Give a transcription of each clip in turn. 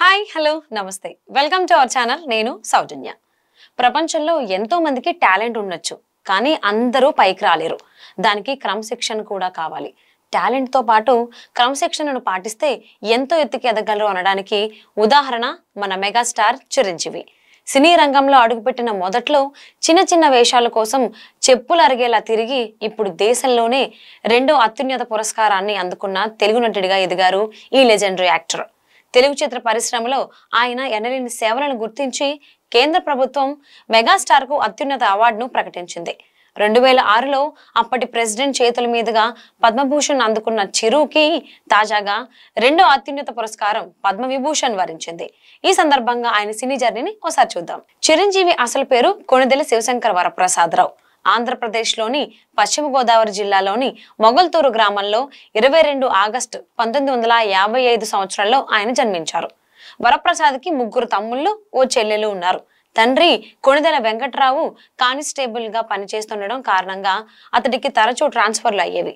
hi hello నమస్తే welcome to our channel నేను సౌజన్య ప్రపంచంలో ఎంతో మందికి టాలెంట్ ఉండొచ్చు కానీ అందరూ పైకి రాలేరు దానికి క్రమశిక్షణ కూడా కావాలి టాలెంట్తో పాటు క్రమశిక్షణను పాటిస్తే ఎంతో ఎత్తుకి ఎదగలరు అనడానికి ఉదాహరణ మన మెగాస్టార్ చిరంజీవి సినీ రంగంలో అడుగుపెట్టిన మొదట్లో చిన్న చిన్న వేషాల కోసం చెప్పులు అరిగేలా తిరిగి ఇప్పుడు దేశంలోనే రెండో అత్యున్నత పురస్కారాన్ని అందుకున్న తెలుగు నటుడిగా ఎదిగారు ఈ లెజెండరీ యాక్టర్ తెలుగు చిత్ర పరిశ్రమలో ఆయన ఎనలేని సేవలను గుర్తించి కేంద్ర ప్రభుత్వం మెగాస్టార్కు అత్యున్నత అవార్డును ప్రకటించింది రెండు వేల ఆరులో అప్పటి ప్రెసిడెంట్ చేతుల మీదుగా పద్మభూషణ్ అందుకున్న చిరుకి తాజాగా రెండో అత్యున్నత పురస్కారం పద్మవిభూషణ్ వరించింది ఈ సందర్భంగా ఆయన సినీ జర్నీని ఒకసారి చూద్దాం చిరంజీవి అసలు పేరు కొణిదెల శివశంకర్ వరప్రసాదరావు ఆంధ్రప్రదేశ్లోని పశ్చిమ గోదావరి జిల్లాలోని మొగల్తూరు గ్రామంలో ఇరవై రెండు ఆగస్టు పంతొమ్మిది వందల యాభై ఐదు ఆయన జన్మించారు వరప్రసాద్కి ముగ్గురు తమ్ముళ్ళు ఓ చెల్లెలు ఉన్నారు తండ్రి కొణిదెల వెంకట్రావు కానిస్టేబుల్గా పనిచేస్తుండడం కారణంగా అతడికి తరచూ ట్రాన్స్ఫర్లు అయ్యేవి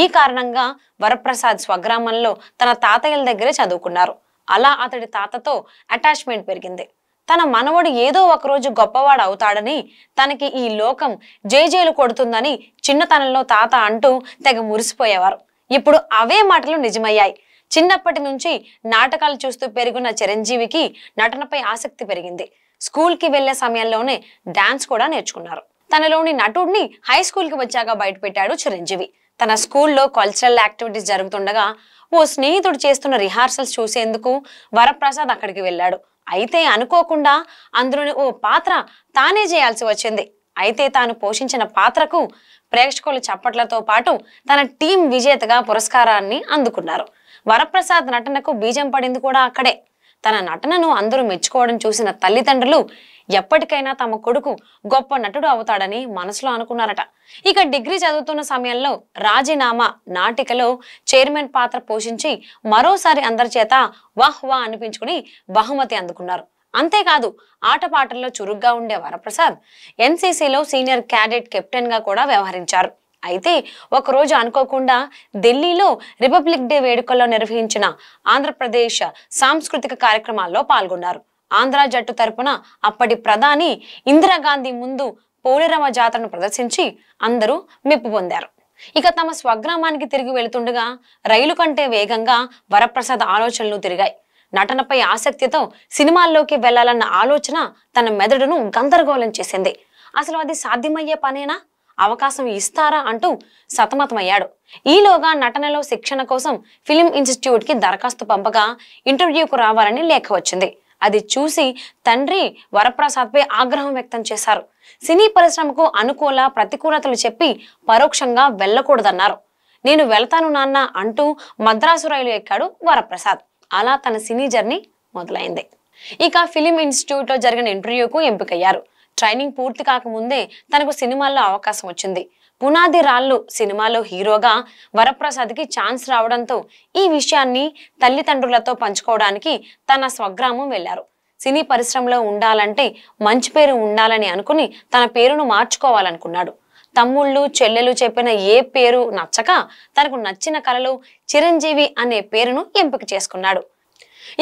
ఈ కారణంగా వరప్రసాద్ స్వగ్రామంలో తన తాతయ్యల దగ్గరే చదువుకున్నారు అలా అతడి తాతతో అటాచ్మెంట్ పెరిగింది తన మనవడు ఏదో ఒకరోజు గొప్పవాడు అవుతాడని తనకి ఈ లోకం జేజేలు కొడుతుందని చిన్నతనంలో తాత అంటూ తెగ మురిసిపోయేవారు ఇప్పుడు అవే మాటలు నిజమయ్యాయి చిన్నప్పటి నుంచి నాటకాలు చూస్తూ పెరుగున్న చిరంజీవికి నటనపై ఆసక్తి పెరిగింది స్కూల్కి వెళ్లే సమయంలోనే డాన్స్ కూడా నేర్చుకున్నారు తనలోని నటుడిని హై స్కూల్కి వచ్చాక బయటపెట్టాడు చిరంజీవి తన స్కూల్లో కల్చరల్ యాక్టివిటీస్ జరుగుతుండగా ఓ స్నేహితుడు చేస్తున్న రిహార్సల్స్ చూసేందుకు వరప్రసాద్ అక్కడికి వెళ్ళాడు అయితే అనుకోకుండా అందులోని ఓ పాత్ర తానే చేయాల్సి వచ్చింది అయితే తాను పోషించిన పాత్రకు ప్రేక్షకులు చప్పట్లతో పాటు తన టీం విజేతగా పురస్కారాన్ని అందుకున్నారు వరప్రసాద్ నటనకు బీజం పడింది కూడా అక్కడే తన నటనను అందరూ మెచ్చుకోవడం చూసిన తల్లిదండ్రులు ఎప్పటికైనా తమ కొడుకు గొప్ప నటుడు అవుతాడని మనసులో అనుకున్నారట ఇక డిగ్రీ చదువుతున్న సమయంలో రాజీనామా నాటికలో చైర్మన్ పాత్ర పోషించి మరోసారి అందరి చేత వాహ్ వా అనిపించుకుని బహుమతి అందుకున్నారు అంతేకాదు ఆటపాటల్లో చురుగ్గా ఉండే వరప్రసాద్ ఎన్సీసీలో సీనియర్ క్యాడెట్ కెప్టెన్గా కూడా వ్యవహరించారు అయితే ఒకరోజు అనుకోకుండా ఢిల్లీలో రిపబ్లిక్ డే వేడుకల్లో నిర్వహించిన ఆంధ్రప్రదేశ్ సాంస్కృతిక కార్యక్రమాల్లో పాల్గొన్నారు ఆంధ్ర జట్టు తరపున అప్పటి ప్రధాని ఇందిరాగాంధీ ముందు పోలిరమ జాతరను ప్రదర్శించి అందరూ మెప్పు పొందారు ఇక తమ స్వగ్రామానికి తిరిగి వెళుతుండగా రైలు కంటే వేగంగా వరప్రసాద్ ఆలోచనలు తిరిగాయి నటనపై ఆసక్తితో సినిమాల్లోకి వెళ్లాలన్న ఆలోచన తన మెదడును గందరగోళం చేసింది అసలు అది సాధ్యమయ్యే పనేనా అవకాశం ఇస్తారా అంటూ సతమతమయ్యాడు ఈలోగా నటనలో శిక్షణ కోసం ఫిలిం ఇన్స్టిట్యూట్కి దరఖాస్తు పంపగా ఇంటర్వ్యూకు రావాలని లేఖ వచ్చింది అది చూసి తండ్రి వరప్రసాద్పై ఆగ్రహం వ్యక్తం చేశారు సినీ పరిశ్రమకు అనుకూల ప్రతికూలతలు చెప్పి పరోక్షంగా వెళ్ళకూడదన్నారు నేను వెళ్తాను నాన్న అంటూ మద్రాసు రైలు ఎక్కాడు వరప్రసాద్ అలా తన సినీ జర్నీ మొదలైంది ఇక ఫిలిం ఇన్స్టిట్యూట్లో జరిగిన ఇంటర్వ్యూకు ఎంపికయ్యారు ట్రైనింగ్ పూర్తి కాకముందే తనకు సినిమాల్లో అవకాశం వచ్చింది పునాది రాళ్ళు సినిమాలో హీరోగా వరప్రసాద్కి ఛాన్స్ రావడంతో ఈ విషయాన్ని తల్లిదండ్రులతో పంచుకోవడానికి తన స్వగ్రామం వెళ్లారు సినీ పరిశ్రమలో ఉండాలంటే మంచి పేరు ఉండాలని అనుకుని తన పేరును మార్చుకోవాలనుకున్నాడు తమ్ముళ్ళు చెల్లెలు చెప్పిన ఏ పేరు నచ్చక తనకు నచ్చిన కళలు చిరంజీవి అనే పేరును ఎంపిక చేసుకున్నాడు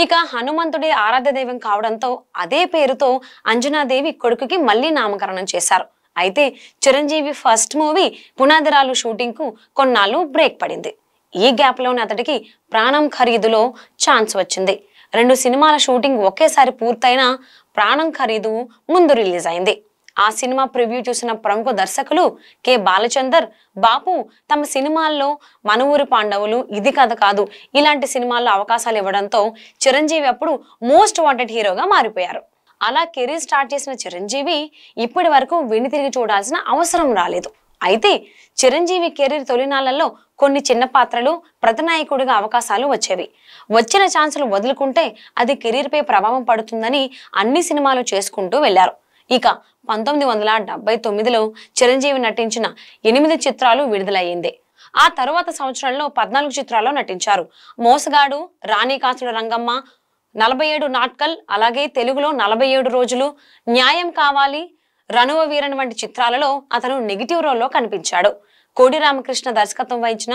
ఇక హనుమంతుడే ఆరాధ్య దైవం కావడంతో అదే పేరుతో అంజనాదేవి కొడుకుకి మళ్ళీ నామకరణం చేశారు అయితే చిరంజీవి ఫస్ట్ మూవీ పునాదిరాలు షూటింగ్కు కొన్నాళ్ళు బ్రేక్ పడింది ఈ గ్యాప్లోనే అతడికి ప్రాణం ఖరీదులో ఛాన్స్ వచ్చింది రెండు సినిమాల షూటింగ్ ఒకేసారి పూర్తయినా ప్రాణం ఖరీదు ముందు రిలీజ్ అయింది ఆ సినిమా ప్రివ్యూ చూసిన ప్రముఖ దర్శకులు కె బాలచందర్ బాపు తమ సినిమాల్లో మనవూరి పాండవులు ఇది కథ కాదు ఇలాంటి సినిమాల్లో అవకాశాలు ఇవ్వడంతో చిరంజీవి అప్పుడు మోస్ట్ వాంటెడ్ హీరోగా మారిపోయారు అలా కెరీర్ స్టార్ట్ చేసిన చిరంజీవి ఇప్పటి వరకు వెనుతిరిగి చూడాల్సిన అవసరం రాలేదు అయితే చిరంజీవి కెరీర్ తొలినాళ్లలో కొన్ని చిన్న పాత్రలు ప్రతినాయకుడిగా అవకాశాలు వచ్చేవి వచ్చిన ఛాన్సులు వదులుకుంటే అది కెరీర్పై ప్రభావం పడుతుందని అన్ని సినిమాలు చేసుకుంటూ వెళ్లారు ఇక పంతొమ్మిది వందల డెబ్బై తొమ్మిదిలో చిరంజీవి నటించిన ఎనిమిది చిత్రాలు విడుదలయ్యింది ఆ తరువాత సంవత్సరంలో పద్నాలుగు చిత్రాల్లో నటించారు మోసగాడు రాణికాసుడు రంగమ్మ నలభై ఏడు నాట్కల్ అలాగే తెలుగులో నలభై ఏడు రోజులు న్యాయం కావాలి రణువ వీరన్ వంటి చిత్రాలలో అతను నెగిటివ్ రోల్లో కనిపించాడు కోడి రామకృష్ణ దర్శకత్వం వహించిన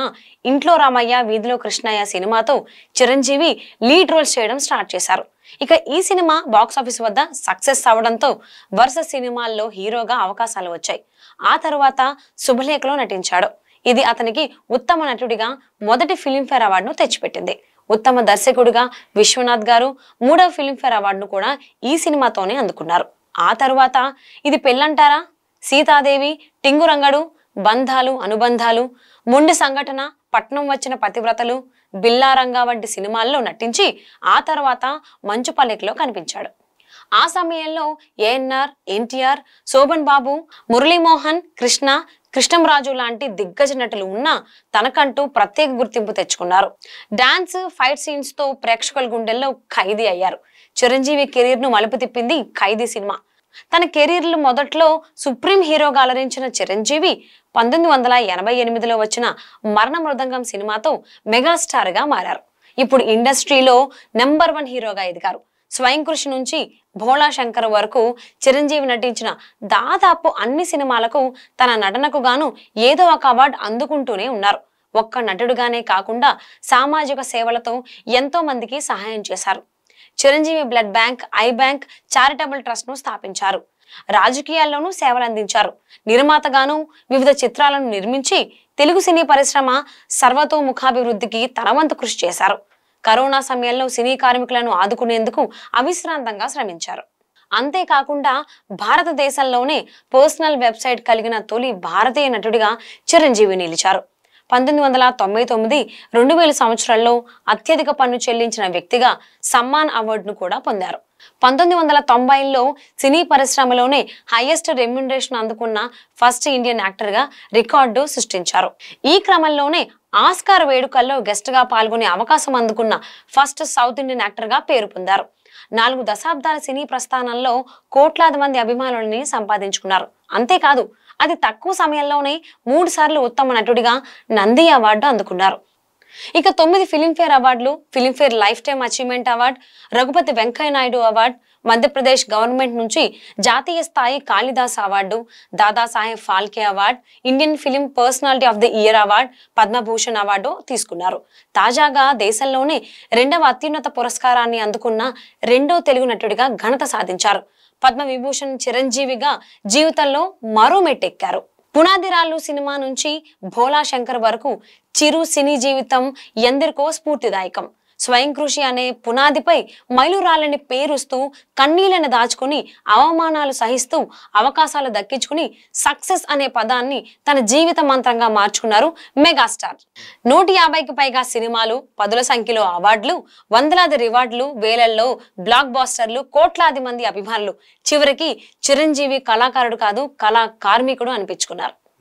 ఇంట్లో రామయ్య వీధిలో కృష్ణయ్య సినిమాతో చిరంజీవి లీడ్ రోల్స్ చేయడం స్టార్ట్ చేశారు ఇక ఈ సినిమా బాక్సాఫీస్ వద్ద సక్సెస్ అవడంతో వరుస సినిమాల్లో హీరోగా అవకాశాలు వచ్చాయి ఆ తర్వాత శుభలేఖలో నటించాడు ఇది అతనికి ఉత్తమ నటుడిగా మొదటి ఫిలింఫేర్ అవార్డును తెచ్చిపెట్టింది ఉత్తమ దర్శకుడిగా విశ్వనాథ్ గారు మూడవ ఫిలింఫేర్ అవార్డును కూడా ఈ సినిమాతోనే అందుకున్నారు ఆ తరువాత ఇది పెళ్ళంటారా సీతాదేవి టింగురంగడు బంధాలు అనుబంధాలు మొండి సంఘటన పట్నం వచ్చిన పతివ్రతలు బిల్లారంగా వంటి సినిమాల్లో నటించి ఆ తర్వాత మంచు పల్లెకిలో కనిపించాడు ఆ సమయంలో ఏఎన్ఆర్ ఎన్టీఆర్ శోభన్ బాబు మురళీమోహన్ కృష్ణ కృష్ణంరాజు లాంటి దిగ్గజ నటులు ఉన్నా తనకంటూ ప్రత్యేక గుర్తింపు తెచ్చుకున్నారు డాన్స్ ఫైట్ సీన్స్ తో ప్రేక్షకుల గుండెల్లో ఖైదీ అయ్యారు చిరంజీవి కెరీర్ ను మలుపు తిప్పింది ఖైదీ సినిమా తన కెరీర్లు మొదట్లో సుప్రీం హీరోగా అలరించిన చిరంజీవి పంతొమ్మిది వందల ఎనభై ఎనిమిదిలో వచ్చిన మరణ మృదంగం సినిమాతో మెగాస్టార్గా మారారు ఇప్పుడు ఇండస్ట్రీలో నెంబర్ వన్ హీరోగా ఎదిగారు స్వయం కృషి నుంచి భోళా శంకర్ వరకు చిరంజీవి నటించిన దాదాపు అన్ని సినిమాలకు తన నటనకు గాను ఏదో ఒక అవార్డు అందుకుంటూనే ఉన్నారు ఒక్క నటుడుగానే కాకుండా సామాజిక సేవలతో ఎంతో మందికి సహాయం చేశారు Chiranjeevi blood bank eye bank charitable trust ను స్థాపించారు రాజకీయాల్లోనూ సేవలందించారు నిర్మాతగాను వివిధ చిత్రాలను నిర్మించి తెలుగు సినీ పరిశ్రమ సర్వతోముఖాభివృద్ధికి తనవంతు కృషి చేశారు కరోనా సమయంలో సినీ కార్మికులను ఆదుకునేందుకు అవిశ్రాంతంగా శ్రమించారు అంతేకాకుండా భారతదేశంలోనే పర్సనల్ వెబ్సైట్ కలిగిన తొలి భారతీయ నటుడిగా చిరంజీవి నిలిచారు పంతొమ్మిది వందల తొంభై తొమ్మిది రెండు వేల సంవత్సరాల్లో అత్యధిక పన్ను చెల్లించిన వ్యక్తిగా సమ్మాన్ అవార్డును కూడా పొందారు పంతొమ్మిది వందల తొంభైలో సినీ పరిశ్రమలోనే హైయెస్ట్ రెమ్యునరేషన్ అందుకున్న ఫస్ట్ ఇండియన్ యాక్టర్గా రికార్డు సృష్టించారు ఈ క్రమంలోనే ఆస్కార్ వేడుకల్లో గెస్ట్గా పాల్గొనే అవకాశం అందుకున్న ఫస్ట్ సౌత్ ఇండియన్ యాక్టర్గా పేరు పొందారు నాలుగు దశాబ్దాల సినీ ప్రస్థానంలో కోట్లాది మంది అభిమానులని సంపాదించుకున్నారు అంతేకాదు అతి తక్కువ సమయంలోనే మూడు సార్లు ఉత్తమ నటుడిగా నంది అవార్డు అందుకున్నారు ఇక తొమ్మిది ఫిలింఫేర్ అవార్డులు Filmfare lifetime achievement award Raghupathi Venkaiah Naidu award Madhya Pradesh government నుంచి జాతీయ స్థాయి Kalidas award Dadasaheb Phalke award Indian film personality of the year award Padma Bhushan award తీసుకున్నారు తాజాగా దేశంలోనే రెండవ అత్యున్నత పురస్కారాన్ని అందుకున్న రెండో తెలుగు నటుడిగా ఘనత సాధించారు పద్మవిభూషణ్ చిరంజీవిగా జీవితంలో మరో మెట్టెక్కారు పునాదిరాళ్ళు సినిమా నుంచి భోలా శంకర్ వరకు చిరు సినీ జీవితం ఎందరికో స్ఫూర్తిదాయకం స్వయం కృషి అనే పునాదిపై మైలురాలని పేరుస్తూ కన్నీళ్ళని దాచుకుని అవమానాలు సహిస్తూ అవకాశాలు దక్కించుకుని సక్సెస్ అనే పదాన్ని తన జీవిత మంత్రంగా మార్చుకున్నారు మెగాస్టార్ నూట యాభైకి పైగా సినిమాలు పదుల సంఖ్యలో అవార్డులు వందలాది రివార్డులు వేలల్లో బ్లాక్ బాస్టర్లు కోట్లాది మంది అభిమానులు చివరికి చిరంజీవి కళాకారుడు కాదు కళా కార్మికుడు అనిపించుకున్నారు